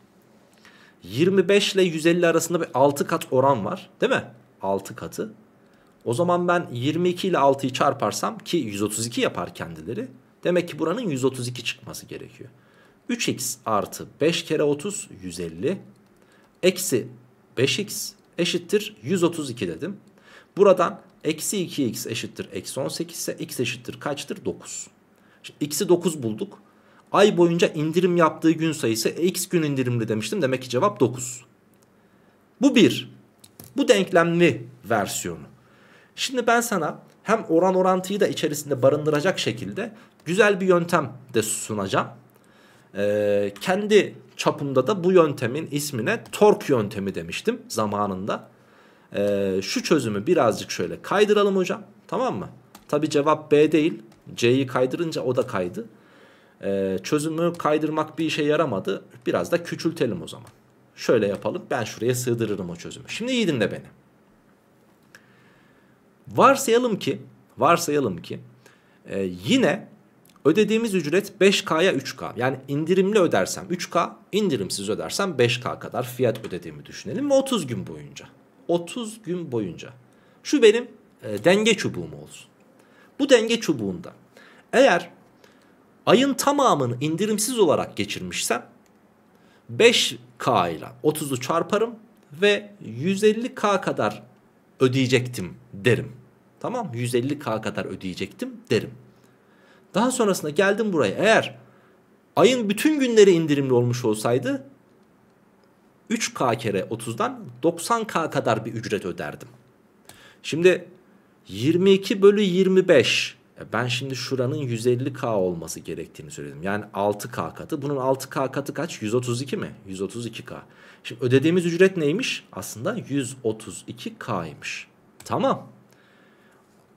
25 ile 150 arasında bir 6 kat oran var değil mi? 6 katı. O zaman ben 22 ile 6'yı çarparsam ki 132 yapar kendileri. Demek ki buranın 132 çıkması gerekiyor. 3x artı 5 kere 30 150. Eksi 5x eşittir 132 dedim. Buradan eksi 2x eşittir eksi 18 ise x eşittir kaçtır 9. x'i 9 bulduk. Ay boyunca indirim yaptığı gün sayısı e, x gün indirimli demiştim. Demek ki cevap 9. Bu 1. Bu denklemli versiyonu. Şimdi ben sana hem oran orantıyı da içerisinde barındıracak şekilde güzel bir yöntem de sunacağım. Ee, kendi çapımda da bu yöntemin ismine tork yöntemi demiştim zamanında. Ee, şu çözümü birazcık şöyle kaydıralım hocam. Tamam mı? Tabi cevap B değil. C'yi kaydırınca o da kaydı. Ee, çözümü kaydırmak bir işe yaramadı. Biraz da küçültelim o zaman. Şöyle yapalım. Ben şuraya sığdırırım o çözümü. Şimdi iyi dinle beni. Varsayalım ki, varsayalım ki e, yine ödediğimiz ücret 5K'ya 3K. Yani indirimli ödersem 3K, indirimsiz ödersem 5K kadar fiyat ödediğimi düşünelim ve 30 gün boyunca. 30 gün boyunca. Şu benim e, denge çubuğum olsun. Bu denge çubuğunda eğer ayın tamamını indirimsiz olarak geçirmişsem 5K ile 30'u çarparım ve 150K kadar ödeyecektim derim. Tamam 150k kadar ödeyecektim derim. Daha sonrasında geldim buraya. Eğer ayın bütün günleri indirimli olmuş olsaydı 3K kere 30'dan 90K kadar bir ücret öderdim. Şimdi 22 bölü 25 e ben şimdi şuranın 150K olması gerektiğini söyledim. Yani 6K katı. Bunun 6K katı kaç? 132 mi? 132K. Şimdi ödediğimiz ücret neymiş? Aslında 132K'ymış. Tamam.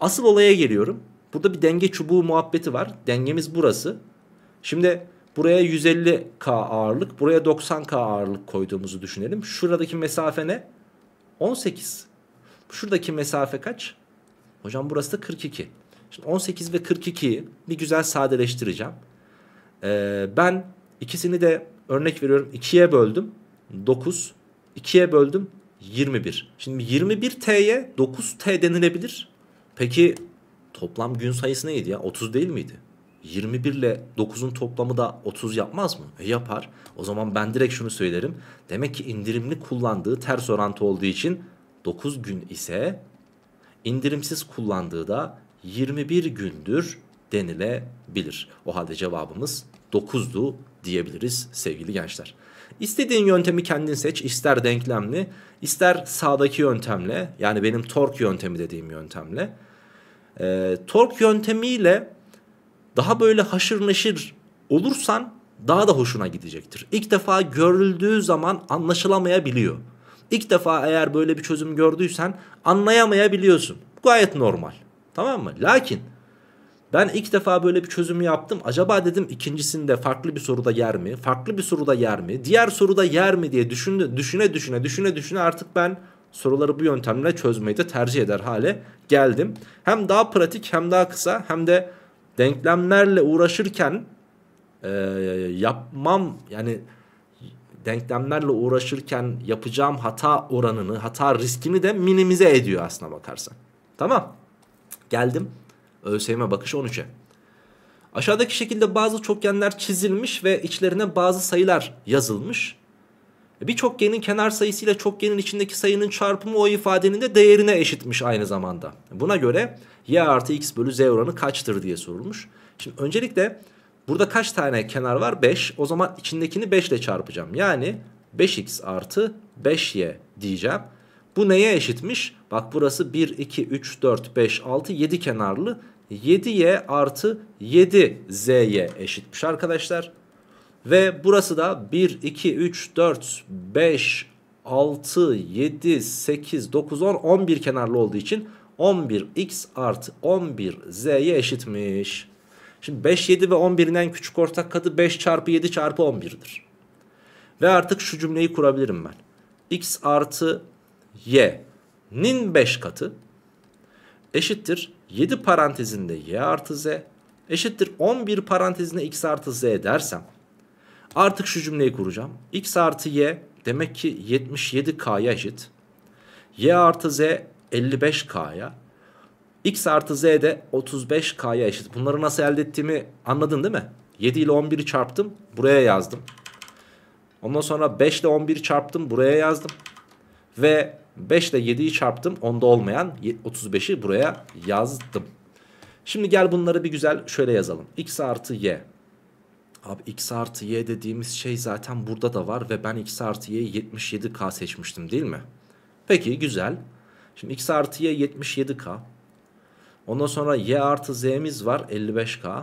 Asıl olaya geliyorum. Burada bir denge çubuğu muhabbeti var. Dengemiz burası. Şimdi buraya 150K ağırlık, buraya 90K ağırlık koyduğumuzu düşünelim. Şuradaki mesafe ne? 18. Şuradaki mesafe kaç? Hocam burası da 42. Şimdi 18 ve 42'yi bir güzel sadeleştireceğim. Ee, ben ikisini de örnek veriyorum 2'ye böldüm. 9. 2'ye böldüm 21. Şimdi 21T'ye 9T denilebilir. Peki toplam gün sayısı neydi ya? 30 değil miydi? 21 ile 9'un toplamı da 30 yapmaz mı? E yapar. O zaman ben direkt şunu söylerim. Demek ki indirimli kullandığı ters orantı olduğu için 9 gün ise indirimsiz kullandığı da 21 gündür denilebilir. O halde cevabımız 9'du diyebiliriz sevgili gençler. İstediğin yöntemi kendin seç. İster denklemli, ister sağdaki yöntemle. Yani benim tork yöntemi dediğim yöntemle. E, tork yöntemiyle daha böyle haşır neşir olursan daha da hoşuna gidecektir. İlk defa görüldüğü zaman anlaşılamayabiliyor. İlk defa eğer böyle bir çözüm gördüysen anlayamayabiliyorsun. Gayet normal. Tamam mı? Lakin ben ilk defa böyle bir çözümü yaptım. Acaba dedim ikincisinde farklı bir soruda yer mi? Farklı bir soruda yer mi? Diğer soruda yer mi diye düşündü, düşüne düşüne düşüne, düşüne artık ben soruları bu yöntemle çözmeyi de tercih eder hale geldim. Hem daha pratik hem daha kısa hem de denklemlerle uğraşırken e, yapmam yani denklemlerle uğraşırken yapacağım hata oranını, hata riskini de minimize ediyor aslına bakarsan. Tamam. Geldim ÖSYM bakışı 13'e. Aşağıdaki şekilde bazı çokgenler çizilmiş ve içlerine bazı sayılar yazılmış. E, bir çokgenin kenar sayısı ile çokgenin içindeki sayının çarpımı o ifadenin de değerine eşitmiş aynı zamanda. Buna göre y artı x bölü z oranı kaçtır diye sorulmuş. Şimdi öncelikle burada kaç tane kenar var? 5. O zaman içindekini 5 ile çarpacağım. Yani 5x artı 5y diyeceğim. Bu neye eşitmiş? Bak burası 1, 2, 3, 4, 5, 6, 7 kenarlı 7y artı 7z'ye eşitmiş arkadaşlar. Ve burası da 1, 2, 3, 4, 5, 6, 7, 8, 9, 10, 11 kenarlı olduğu için 11x artı 11z'ye eşitmiş. Şimdi 5, 7 ve 11'in en küçük ortak katı 5 çarpı 7 çarpı 11'dir. Ve artık şu cümleyi kurabilirim ben. x artı y'nin 5 katı eşittir 7 parantezinde y artı z eşittir 11 parantezinde x artı z dersem artık şu cümleyi kuracağım. x artı y demek ki 77k'ya eşit. y artı z 55k'ya. x artı z de 35k'ya eşit. Bunları nasıl elde ettiğimi anladın değil mi? 7 ile 11'i çarptım buraya yazdım. Ondan sonra 5 ile 11'i çarptım buraya yazdım. Ve 5 ile 7'yi çarptım. Onda olmayan 35'i buraya yazdım. Şimdi gel bunları bir güzel şöyle yazalım. X artı Y. Abi X artı Y dediğimiz şey zaten burada da var ve ben X artı Y'yi 77K seçmiştim değil mi? Peki güzel. Şimdi X artı Y 77K. Ondan sonra Y artı Z'miz var 55K.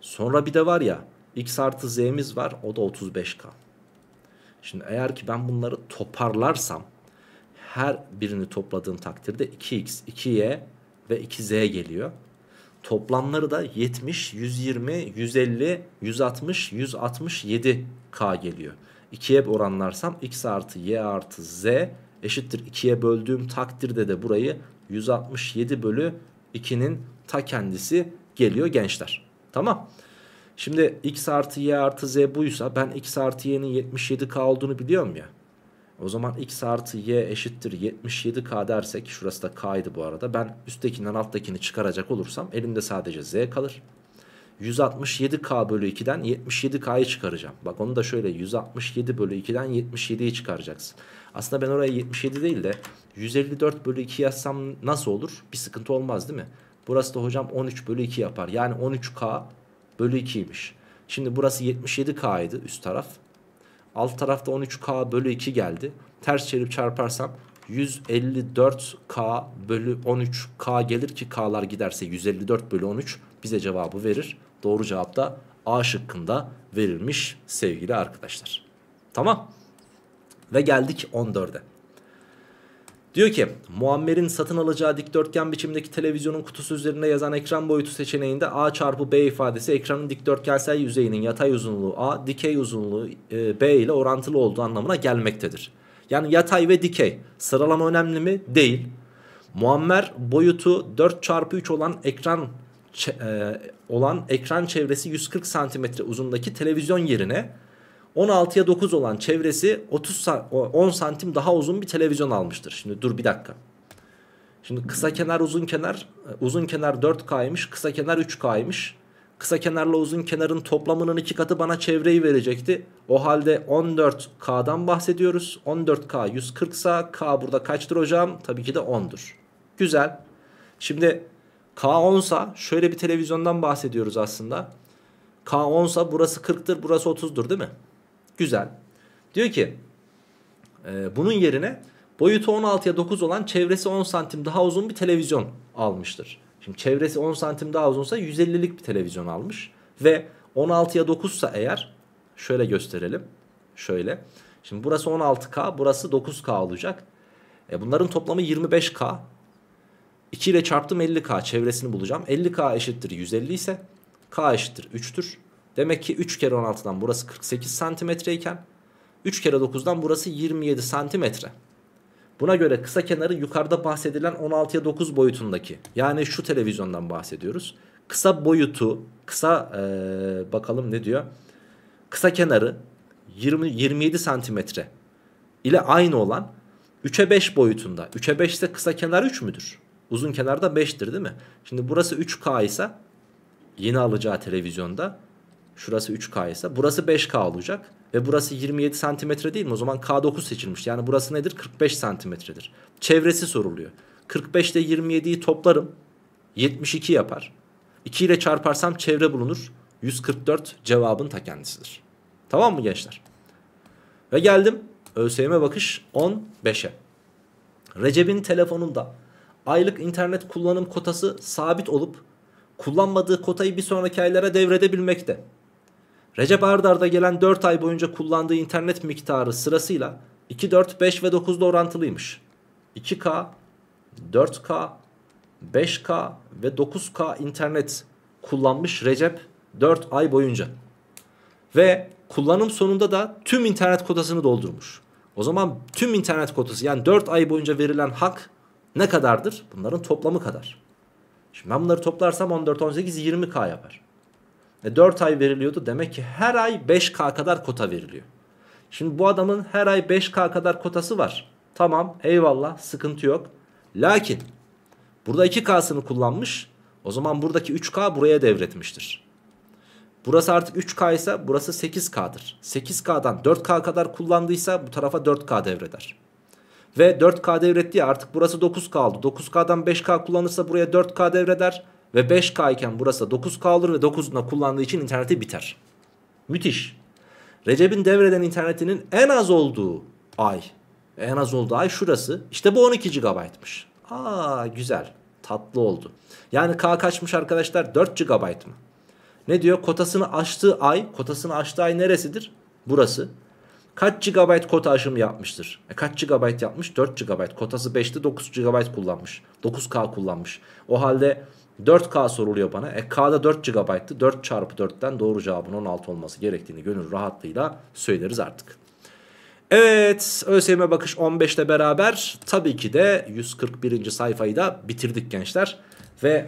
Sonra bir de var ya X artı Z'miz var o da 35K. Şimdi eğer ki ben bunları toparlarsam her birini topladığım takdirde 2x, 2y ve 2z geliyor. Toplamları da 70, 120, 150, 160, 167k geliyor. 2'ye oranlarsam x artı y artı z eşittir 2'ye böldüğüm takdirde de burayı 167 bölü 2'nin ta kendisi geliyor gençler. Tamam. Şimdi x artı y artı z buysa ben x artı y'nin 77k olduğunu biliyorum ya. O zaman x artı y eşittir 77k dersek şurası da k'ydı bu arada. Ben üsttekinden alttakini çıkaracak olursam elimde sadece z kalır. 167k bölü 2'den 77k'yı çıkaracağım. Bak onu da şöyle 167 bölü 2'den 77'yi çıkaracaksın. Aslında ben oraya 77 değil de 154 bölü 2 yazsam nasıl olur? Bir sıkıntı olmaz değil mi? Burası da hocam 13 bölü 2 yapar. Yani 13k bölü 2'ymiş. Şimdi burası 77k'ydı üst taraf. Alt tarafta 13K bölü 2 geldi. Ters çevirip çarparsam 154K bölü 13K gelir ki K'lar giderse 154 bölü 13 bize cevabı verir. Doğru cevap da A şıkkında verilmiş sevgili arkadaşlar. Tamam. Ve geldik 14'e. Diyor ki Muammer'in satın alacağı dikdörtgen biçimdeki televizyonun kutusu üzerinde yazan ekran boyutu seçeneğinde A çarpı B ifadesi ekranın dikdörtgensel yüzeyinin yatay uzunluğu A, dikey uzunluğu e, B ile orantılı olduğu anlamına gelmektedir. Yani yatay ve dikey sıralama önemli mi? Değil. Muammer boyutu 4 çarpı 3 olan ekran e, olan ekran çevresi 140 cm uzundaki televizyon yerine 16'ya 9 olan çevresi 30 10 santim daha uzun bir televizyon almıştır. Şimdi dur bir dakika. Şimdi kısa kenar uzun kenar e, uzun kenar 4K'ymış kısa kenar 3K'ymış. Kısa kenarla uzun kenarın toplamının iki katı bana çevreyi verecekti. O halde 14K'dan bahsediyoruz. 14K 140 sa K burada kaçtır hocam? Tabii ki de 10'dur. Güzel. Şimdi K 10 sa şöyle bir televizyondan bahsediyoruz aslında. K 10 sa burası 40'tır burası 30'dur değil mi? Güzel. Diyor ki e, bunun yerine boyutu 16'ya 9 olan çevresi 10 santim daha uzun bir televizyon almıştır. Şimdi çevresi 10 santim daha uzunsa 150'lik bir televizyon almış. Ve 16'ya 9'sa eğer şöyle gösterelim. Şöyle. Şimdi burası 16K burası 9K olacak. E bunların toplamı 25K. 2 ile çarptım 50K çevresini bulacağım. 50K eşittir 150 ise K eşittir 3'tür. Demek ki 3 kere 16'dan burası 48 santimetre iken 3 kere 9'dan burası 27 santimetre. Buna göre kısa kenarı yukarıda bahsedilen 16'ya 9 boyutundaki yani şu televizyondan bahsediyoruz. Kısa boyutu kısa ee, bakalım ne diyor. Kısa kenarı 20, 27 santimetre ile aynı olan 3'e 5 boyutunda. 3'e 5 ise kısa kenar 3 müdür? Uzun kenarda 5'tir değil mi? Şimdi burası 3K ise yeni alacağı televizyonda Şurası 3K ise burası 5K olacak. Ve burası 27 santimetre değil mi? O zaman K9 seçilmiş. Yani burası nedir? 45 santimetredir. Çevresi soruluyor. 45 ile 27'yi toplarım. 72 yapar. 2 ile çarparsam çevre bulunur. 144 cevabın ta kendisidir. Tamam mı gençler? Ve geldim ÖSYM bakış 15'e. Recep'in telefonunda aylık internet kullanım kotası sabit olup kullanmadığı kotayı bir sonraki aylara devredebilmekte. Recep Ardar'da gelen 4 ay boyunca kullandığı internet miktarı sırasıyla 2, 4, 5 ve 9'da orantılıymış. 2K, 4K, 5K ve 9K internet kullanmış Recep 4 ay boyunca. Ve kullanım sonunda da tüm internet kotasını doldurmuş. O zaman tüm internet kotası yani 4 ay boyunca verilen hak ne kadardır? Bunların toplamı kadar. Şimdi ben bunları toplarsam 14, 18, 20K yapar. E 4 ay veriliyordu. Demek ki her ay 5K kadar kota veriliyor. Şimdi bu adamın her ay 5K kadar kotası var. Tamam eyvallah sıkıntı yok. Lakin burada 2K'sını kullanmış. O zaman buradaki 3K buraya devretmiştir. Burası artık 3K ise burası 8K'dır. 8K'dan 4K kadar kullandıysa bu tarafa 4K devreder. Ve 4K devretti ya artık burası 9K oldu. 9K'dan 5K kullanırsa buraya 4K devreder ve 5K iken burası da 9K olur ve 9'una kullandığı için interneti biter. Müthiş. Recep'in devreden internetinin en az olduğu ay. En az olduğu ay şurası. İşte bu 12 GB'mış. Aa güzel. Tatlı oldu. Yani K kaçmış arkadaşlar? 4 GB mı? Ne diyor? Kotasını aştığı ay. Kotasını aştığı ay neresidir? Burası kaç GB kota aşımı yapmıştır? E kaç GB yapmış? 4 GB. Kotası 5'te 9 GB kullanmış. 9K kullanmış. O halde 4K soruluyor bana. E K'da 4 GB'tı. 4 çarpı 4'ten doğru cevabın 16 olması gerektiğini gönül rahatlığıyla söyleriz artık. Evet ÖSYM bakış 15 ile beraber tabii ki de 141. sayfayı da bitirdik gençler. Ve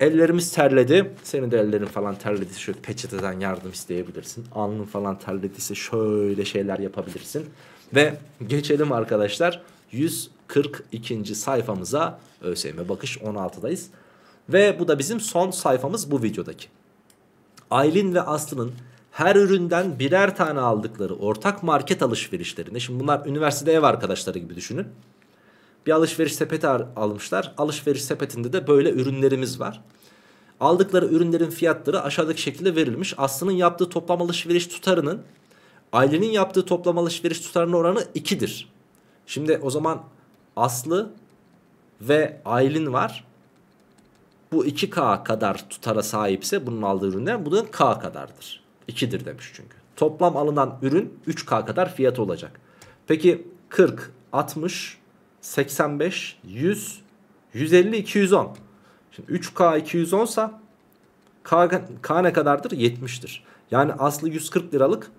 Ellerimiz terledi. Senin de ellerin falan terledi. şöyle peçeteden yardım isteyebilirsin. Alnın falan terlediyse şöyle şeyler yapabilirsin. Ve geçelim arkadaşlar 142. sayfamıza ÖSYM bakış 16'dayız. Ve bu da bizim son sayfamız bu videodaki. Aylin ve Aslı'nın her üründen birer tane aldıkları ortak market alışverişlerinde. Şimdi bunlar üniversitede ev arkadaşları gibi düşünün. Bir alışveriş sepeti almışlar. Alışveriş sepetinde de böyle ürünlerimiz var. Aldıkları ürünlerin fiyatları aşağıdaki şekilde verilmiş. Aslı'nın yaptığı toplam alışveriş tutarının Aylin'in yaptığı toplam alışveriş tutarının oranı 2'dir. Şimdi o zaman Aslı ve Aylin var. Bu 2K kadar tutara sahipse bunun aldığı ürünler bunun K kadardır. 2'dir demiş çünkü. Toplam alınan ürün 3K kadar fiyatı olacak. Peki 40, 60, 85, 100, 150, 210. Şimdi 3K 210 sa K, K ne kadardır? 70'tir. Yani Aslı 140 liralık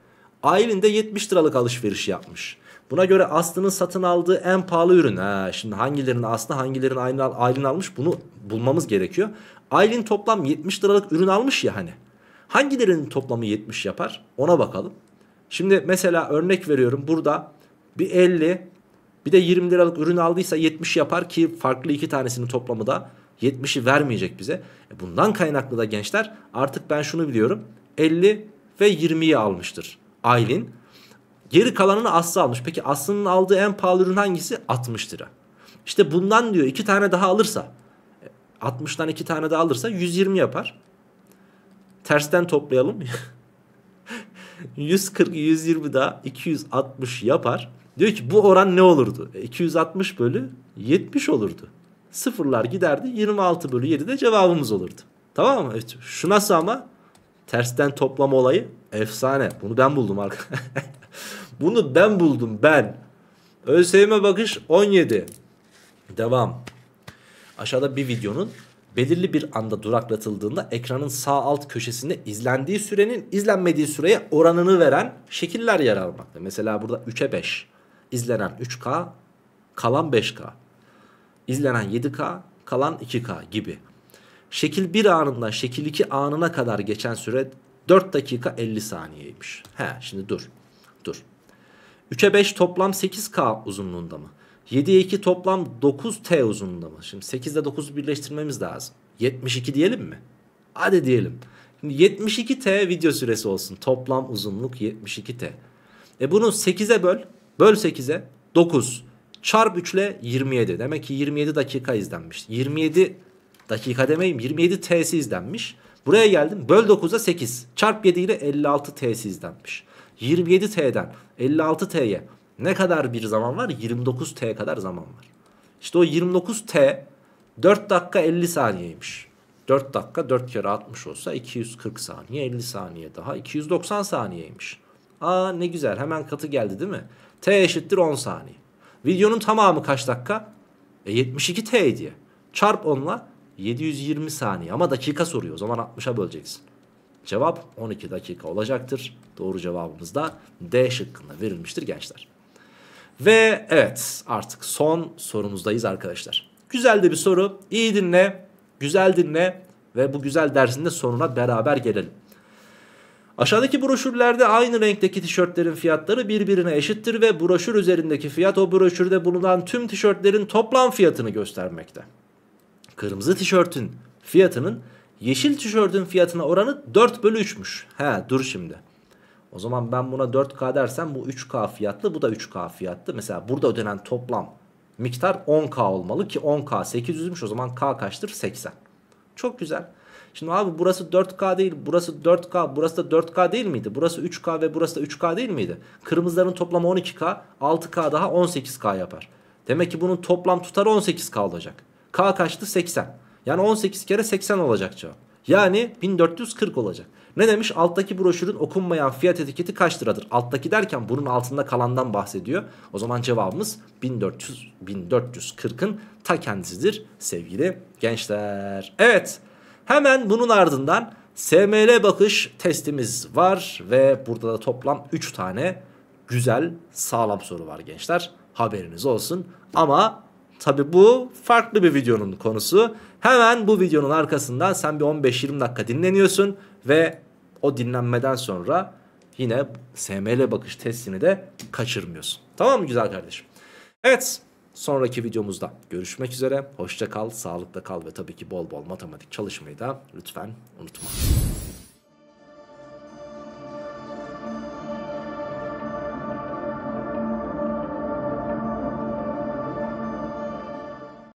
Aylin de 70 liralık alışveriş yapmış. Buna göre Aslı'nın satın aldığı en pahalı ürün. Ha, şimdi hangilerini Aslı hangilerini Aylin, al, Aylin almış bunu bulmamız gerekiyor. Aylin toplam 70 liralık ürün almış ya hani. Hangilerinin toplamı 70 yapar ona bakalım. Şimdi mesela örnek veriyorum burada bir 50 bir de 20 liralık ürün aldıysa 70 yapar ki farklı iki tanesinin toplamı da 70'i vermeyecek bize. E bundan kaynaklı da gençler artık ben şunu biliyorum. 50 ve 20'yi almıştır Aylin. Geri kalanını Aslı almış. Peki Aslı'nın aldığı en pahalı ürün hangisi? 60 lira. İşte bundan diyor iki tane daha alırsa 60'tan e, iki tane daha alırsa 120 yapar. Tersten toplayalım. 140, *laughs* 120 daha 260 yapar. Diyor ki bu oran ne olurdu? E, 260 bölü 70 olurdu. Sıfırlar giderdi 26 bölü 7 de cevabımız olurdu. Tamam mı? Evet, şu nasıl ama tersten toplama olayı efsane. Bunu ben buldum arkadaşlar. *laughs* Bunu ben buldum ben. ÖSYM bakış 17. Devam. Aşağıda bir videonun belirli bir anda duraklatıldığında ekranın sağ alt köşesinde izlendiği sürenin izlenmediği süreye oranını veren şekiller yer almakta. Mesela burada 3'e 5 izlenen 3K, kalan 5K, İzlenen 7K, kalan 2K gibi. Şekil 1 anında, şekil 2 anına kadar geçen süre 4 dakika 50 saniyeymiş. He şimdi dur. Dur. 3'e 5 toplam 8K uzunluğunda mı? 7'ye 2 toplam 9T uzunluğunda mı? Şimdi 8 ile 9'u birleştirmemiz lazım. 72 diyelim mi? Hadi diyelim. Şimdi 72T video süresi olsun. Toplam uzunluk 72T. E bunu 8'e böl. Böl 8'e 9 çarp 3 ile 27. Demek ki 27 dakika izlenmiş. 27 dakika demeyim 27 TS izlenmiş. Buraya geldim böl 9'a 8 çarp 7 ile 56 TS izlenmiş. 27 T'den 56 T'ye ne kadar bir zaman var? 29 T kadar zaman var. İşte o 29 T 4 dakika 50 saniyeymiş. 4 dakika 4 kere 60 olsa 240 saniye 50 saniye daha 290 saniyeymiş. Aa ne güzel hemen katı geldi değil mi? T eşittir 10 saniye. Videonun tamamı kaç dakika? E 72 T diye. Çarp 10'la 720 saniye ama dakika soruyor. O zaman 60'a böleceksin. Cevap 12 dakika olacaktır. Doğru cevabımız da D şıkkında verilmiştir gençler. Ve evet artık son sorumuzdayız arkadaşlar. Güzel de bir soru. İyi dinle, güzel dinle ve bu güzel dersin de sonuna beraber gelelim. Aşağıdaki broşürlerde aynı renkteki tişörtlerin fiyatları birbirine eşittir ve broşür üzerindeki fiyat o broşürde bulunan tüm tişörtlerin toplam fiyatını göstermekte. Kırmızı tişörtün fiyatının yeşil tişörtün fiyatına oranı 4 bölü 3'müş. He dur şimdi. O zaman ben buna 4K dersem bu 3K fiyatlı bu da 3K fiyatlı. Mesela burada ödenen toplam miktar 10K olmalı ki 10K 800'müş o zaman K kaçtır? 80. Çok güzel. Şimdi abi burası 4K değil burası 4K burası da 4K değil miydi? Burası 3K ve burası da 3K değil miydi? Kırmızıların toplamı 12K 6K daha 18K yapar. Demek ki bunun toplam tutarı 18K olacak. K kaçtı 80. Yani 18 kere 80 olacak cevap. Yani 1440 olacak. Ne demiş? Alttaki broşürün okunmayan fiyat etiketi kaç liradır? Alttaki derken bunun altında kalandan bahsediyor. O zaman cevabımız 1400 1440'ın ta kendisidir sevgili gençler. Evet. Hemen bunun ardından SML bakış testimiz var ve burada da toplam 3 tane güzel sağlam soru var gençler. Haberiniz olsun ama tabi bu farklı bir videonun konusu. Hemen bu videonun arkasından sen bir 15-20 dakika dinleniyorsun ve o dinlenmeden sonra yine SML bakış testini de kaçırmıyorsun. Tamam mı güzel kardeşim? Evet Sonraki videomuzda görüşmek üzere. Hoşça kal, sağlıkla kal ve tabii ki bol bol matematik çalışmayı da lütfen unutma.